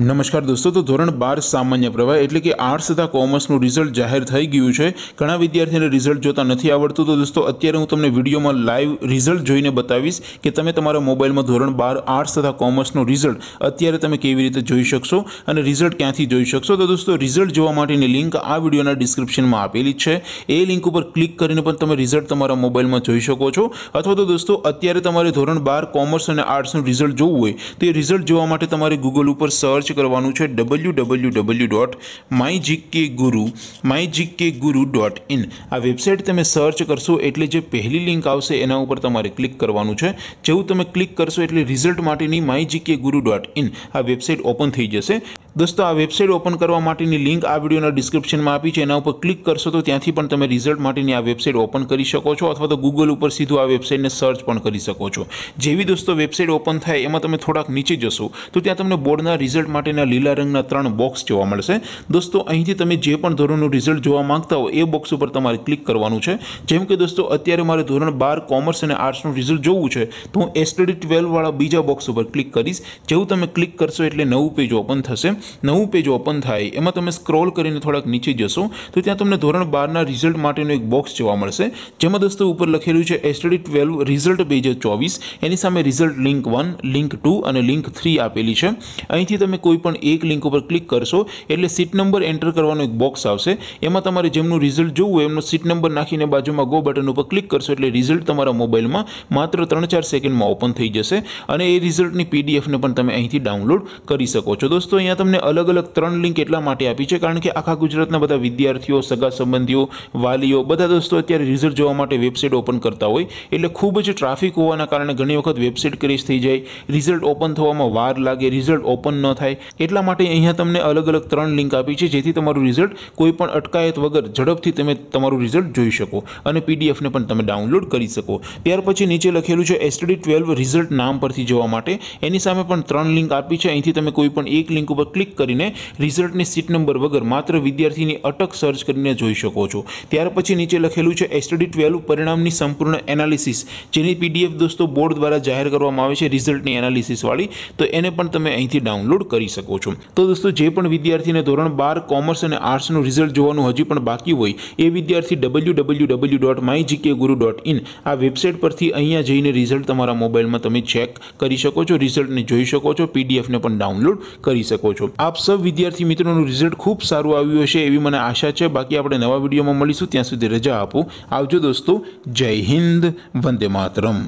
નમસ્કાર દોસ્તો તો ધોરણ બાર સામાન્ય પ્રવાહ એટલે કે આર્ટ્સ તથા કોમર્સનું રિઝલ્ટ જાહેર થઈ ગયું છે ઘણા વિદ્યાર્થીને રિઝલ્ટ જોતા નથી આવડતું તો દોસ્તો અત્યારે હું તમને વિડીયોમાં લાઈવ રિઝલ્ટ જોઈને બતાવીશ કે તમે તમારા મોબાઈલમાં ધોરણ બાર આર્ટ્સ તથા કોમર્સનું રિઝલ્ટ અત્યારે તમે કેવી રીતે જોઈ શકશો અને રિઝલ્ટ ક્યાંથી જોઈ શકશો તો દોસ્તો રિઝલ્ટ જોવા માટેની લિંક આ વિડીયોના ડિસ્ક્રિપ્શનમાં આપેલી છે એ લિંક ઉપર ક્લિક કરીને પણ તમે રિઝલ્ટ તમારા મોબાઈલમાં જોઈ શકો છો અથવા તો દોસ્તો અત્યારે તમારે ધોરણ બાર કોમર્સ અને આર્ટ્સનું રિઝલ્ટ જોવું હોય તો એ રિઝલ્ટ જોવા માટે તમારે ગૂગલ ઉપર સર્ચ સર્ચ કરવાનું છે W W W dot my GK guru my GK guru dot in આ વેબસાઇટ તમે સર્ચ કરશો એટલે જે પહેલી લિંક આવશે એના ઉપર તમારે ક્લિક કરવાનું છે જેવું તમે ક્લિક કરશો એટલે રિઝલ્ટ માટેની my GK guru dot in આ વેબસાઇટ ઓપન થઈ જશે દોસ્તો આ વેબસાઇટ ઓપન કરવા માટેની લિંક આ વિડીયોના ડિસ્ક્રિપ્શનમાં આપી છે એના ઉપર ક્લિક કરશો તો ત્યાંથી પણ તમે રિઝલ્ટ માટેની આ વેબસાઇટ ઓપન કરી શકો છો અથવા તો ગૂગલ ઉપર સીધું આ વેબસાઇટને સર્ચ પણ કરી શકો છો જેવી દોસ્તો વેબસાઇટ ઓપન થાય એમાં તમે થોડાક નીચે જશો તો ત્યાં તમને બોર્ડના રિઝલ્ટ માટેના લીલા રંગના ત્રણ બોક્સ જોવા મળશે દોસ્તો અહીંથી તમે જે પણ ધોરણનું રિઝલ્ટ જોવા માંગતા હો એ બોક્સ ઉપર તમારે ક્લિક કરવાનું છે જેમ કે દોસ્તો અત્યારે મારે ધોરણ બાર કોમર્સ અને આર્ટ્સનું રિઝલ્ટ જોવું છે તો હું એસટડી ટ્વેલ્વવાળા બીજા બોક્સ ઉપર ક્લિક કરીશ જેવું તમે ક્લિક કરશો એટલે નવું પેજ ઓપન થશે નવું પેજ ઓપન થાય એમાં તમે સ્ક્રોલ કરીને થોડાક નીચે જશો તો ત્યાં તમને ધોરણ બારના રિઝલ્ટ માટેનું એક બોક્સ જોવા મળશે જેમાં દોસ્તો ઉપર લખેલું છે એસટડી ટ્વેલ્વ રિઝલ્ટ બે હજાર ચોવીસ એની સામે result link one link two અને લિંક થ્રી આપેલી છે અહીંથી તમે કોઈ પણ એક લિંક ઉપર ક્લિક કરશો એટલે સીટ નંબર એન્ટર કરવાનો એક બોક્સ આવશે એમાં તમારે જેમનું રિઝલ્ટ જોવું એમનો સીટ નંબર નાખીને બાજુમાં ગો બટન ઉપર ક્લિક કરશો એટલે રિઝલ્ટ તમારા મોબાઈલમાં માત્ર ત્રણ ચાર સેકન્ડમાં ઓપન થઈ જશે અને એ રિઝલ્ટની પીડીએફને પણ તમે અહીંથી ડાઉનલોડ કરી શકો છો દોસ્તો અહીંયા તમને તમને અલગ અલગ ત્રણ લિંક એટલા માટે આપી છે કારણ કે આખા ગુજરાતના બધા વિદ્યાર્થીઓ સગા સંબંધીઓ વાલીઓ બધા દોસ્તો અત્યારે રિઝલ્ટ જોવા માટે વેબસાઇટ ઓપન કરતા હોય એટલે ખૂબ જ ટ્રાફિક હોવાના કારણે ઘણી વખત વેબસાઇટ ક્રેશ થઈ જાય રિઝલ્ટ ઓપન થવામાં વાર લાગે રિઝલ્ટ ઓપન ન થાય એટલા માટે અહીંયા તમને અલગ અલગ ત્રણ લિંક આપી છે જેથી તમારું રિઝલ્ટ કોઈ પણ અટકાયત વગર ઝડપથી તમે તમારું રિઝલ્ટ જોઈ શકો અને પીડીએફને પણ તમે ડાઉનલોડ કરી શકો ત્યાર પછી નીચે લખેલું છે એસટીડી ટ્વેલ્વ રિઝલ્ટ નામ પરથી જોવા માટે એની સામે પણ ત્રણ લિંક આપી છે અહીંથી તમે કોઈ પણ એક લિંક ઉપર ક્લિક ક્લિક કરીને રિઝલ્ટની સીટ નંબર વગર માત્ર વિદ્યાર્થીની અટક સર્ચ કરીને જોઈ શકો છો ત્યાર પછી નીચે લખેલું છે એસટીડી ટ્વેલ્વ પરિણામની સંપૂર્ણ એનાલિસિસ જેની પીડીએફ દોસ્તો બોર્ડ દ્વારા જાહેર કરવામાં આવે છે રિઝલ્ટની એનાલિસિસવાળી તો એને પણ તમે અહીંથી ડાઉનલોડ કરી શકો છો તો દોસ્તો જે પણ વિદ્યાર્થીને ધોરણ બાર કોમર્સ અને આર્ટ્સનું રિઝલ્ટ જોવાનું હજી પણ બાકી હોય એ વિદ્યાર્થી W W W dot my GK guru dot in આ વેબસાઇટ પરથી અહીંયા જઈને રિઝલ્ટ તમારા મોબાઈલમાં તમે ચેક કરી શકો છો રિઝલ્ટને જોઈ શકો છો પીડીએફને પણ ડાઉનલોડ કરી શકો છો આપ સૌ વિદ્યાર્થી મિત્રોનું રિઝલ્ટ ખૂબ સારું આવ્યું હશે એવી મને આશા છે બાકી આપણે નવા વિડીયોમાં મળીશું ત્યાં સુધી રજા આપો આવજો દોસ્તો જય હિન્દ વંદે માતરમ